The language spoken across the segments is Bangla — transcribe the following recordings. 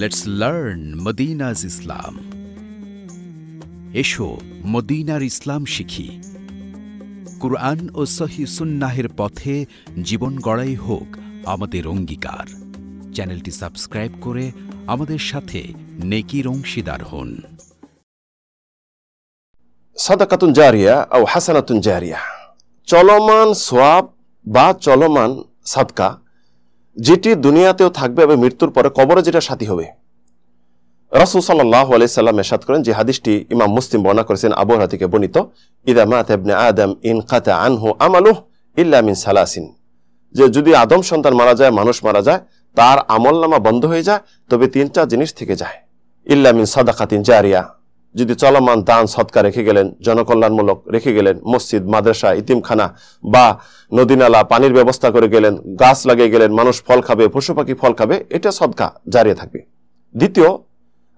লেটস লার্ন মদিনাজ ইসলাম এসো মদিনার ইসলাম শিখি কুরআন ও সহি সুন্নাহের পথে জীবন গড়াই হোক আমাদের অঙ্গীকার চ্যানেলটি সাবস্ক্রাইব করে আমাদের সাথে নেকির অংশীদার হন সাদাকাতুন জারিয়া ও হাসানাতুন জারিয়া চলমান সোয়াব বা চলমান সাদকা যেটি দুনিয়াতেও থাকবে এবং মৃত্যুর পরে কবরে যেটা সাথী হবে রাসুল সাল্লাহ আলাইসাল্লাম এসাদ করেন যে হাদিসটি ইমাম মুসলিম বর্ণনা করেছেন আবু হাতিকে বর্ণিত ইদা আদম ইন খাতে আনহু আমালুহ ইল্লামিন সালাসিন যে যদি আদম সন্তান মারা যায় মানুষ মারা যায় তার আমল নামা বন্ধ হয়ে যায় তবে তিনটা জিনিস থেকে যায় ইল্লামিন সাদাকাতিন জারিয়া যদি চলমান দান সৎকার রেখে গেলেন জনকল্যাণমূলক রেখে গেলেন মসজিদ মাদ্রাসা ইতিমখানা বা নদীনালা পানির ব্যবস্থা করে গেলেন গাছ লাগিয়ে গেলেন মানুষ ফল খাবে পশু পাখি ফল খাবে এটা সদকা জারিয়ে থাকবে দ্বিতীয়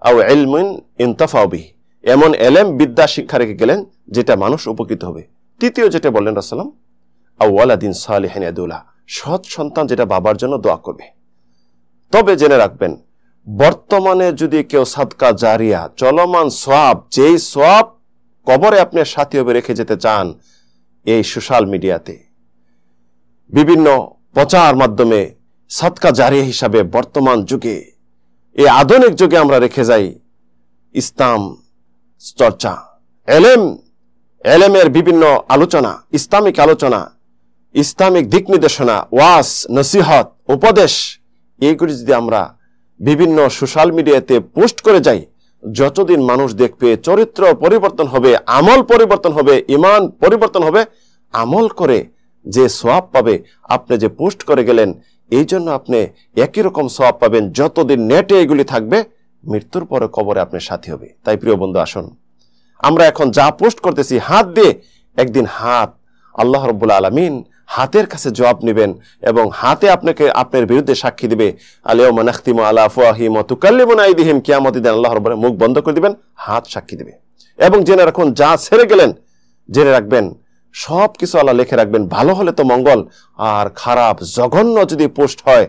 আও এলমিন ইনতাফাউবি এমন এলেম বিদ্যা শিক্ষা রেখে গেলেন যেটা মানুষ উপকৃত হবে তৃতীয় যেটা বললেন রাসালাম আউ ওয়ালাদিন সালেহেন সৎ সন্তান যেটা বাবার জন্য দোয়া করবে তবে জেনে রাখবেন বর্তমানে যদি কেউ সাদকা জারিয়া চলমান সোয়াব যেই সোয়াব কবরে আপনি সাথী হবে রেখে যেতে চান এই সোশ্যাল মিডিয়াতে বিভিন্ন প্রচার মাধ্যমে সাদকা জারিয়া হিসাবে বর্তমান যুগে এই আধুনিক যুগে আমরা রেখে যাই ইসলাম চর্চা এলেম এলেমের বিভিন্ন আলোচনা ইসলামিক আলোচনা ইসলামিক দিক নির্দেশনা ওয়াস নসিহত উপদেশ এইগুলি যদি আমরা বিভিন্ন সোশ্যাল মিডিয়াতে পোস্ট করে যাই যতদিন মানুষ দেখবে চরিত্র পরিবর্তন হবে আমল পরিবর্তন হবে ইমান পরিবর্তন হবে আমল করে যে সোয়াব পাবে আপনি যে পোস্ট করে গেলেন এই জন্য আপনি একই রকম সোয়াব পাবেন যতদিন নেটে এগুলি থাকবে মৃত্যুর পরে কবরে আপনি সাথী হবে তাই প্রিয় বন্ধু আসুন আমরা এখন যা পোস্ট করতেছি হাত দিয়ে একদিন হাত আল্লাহ রব্বুল আলমিন হাতের কাছে জবাব নেবেন এবং হাতে আপনাকে আপনার বিরুদ্ধে সাক্ষী দিবে আলেও মানাখতিম আলা ফুয়াহিম তুকাল্লিমুন আইদিহিম কিয়ামতিদিন আল্লাহ রব্বানের মুখ বন্ধ করে দিবেন হাত সাক্ষী দিবে এবং জেনে রাখুন যা ছেড়ে গেলেন জেনে রাখবেন সব কিছু আল্লাহ লিখে রাখবেন ভালো হলে তো মঙ্গল আর খারাপ জঘন্য যদি পোস্ট হয়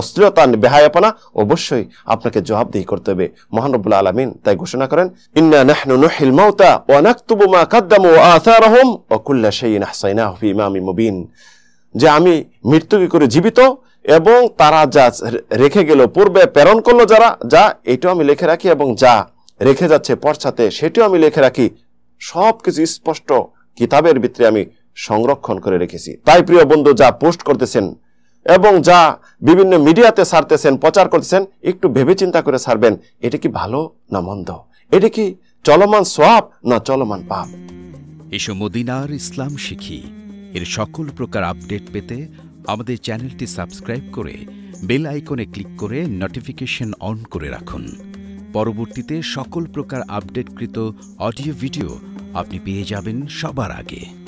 অশ্লীলতা আপনা অবশ্যই আপনাকে জবাবদিহি করতে হবে মহানবুল্লা আলমিন তাই ঘোষণা করেন ইন্না নাহনু নহিল মাউতা ওয়ানাকতুবু মা কাদ্দামু আসারহুম ওয়া কুল্লা শাইইন আহসাইনাহু ফি ইমামিন মুবিন যে আমি মৃত্যুকে করে জীবিত এবং তারা যা রেখে গেল পূর্বে প্রেরণ করলো যারা যা এটাও আমি লিখে রাখি এবং যা রেখে যাচ্ছে পর্চাতে সেটিও আমি লিখে রাখি সব কিছু স্পষ্ট কিতাবের ভিতরে আমি সংরক্ষণ করে রেখেছি তাই প্রিয় বন্ধু যা পোস্ট করতেছেন এবং যা বিভিন্ন মিডিয়াতে সারতেছেন প্রচার করতেছেন একটু ভেবে চিন্তা করে সারবেন এটা কি ভালো না মন্দ এটা কি চলমান সাপ না চলমান পাপ এসব মদিনার ইসলাম শিখি এর সকল প্রকার আপডেট পেতে আমাদের চ্যানেলটি সাবস্ক্রাইব করে বেল আইকনে ক্লিক করে নোটিফিকেশন অন করে রাখুন পরবর্তীতে সকল প্রকার আপডেটকৃত অডিও ভিডিও আপনি পেয়ে যাবেন সবার আগে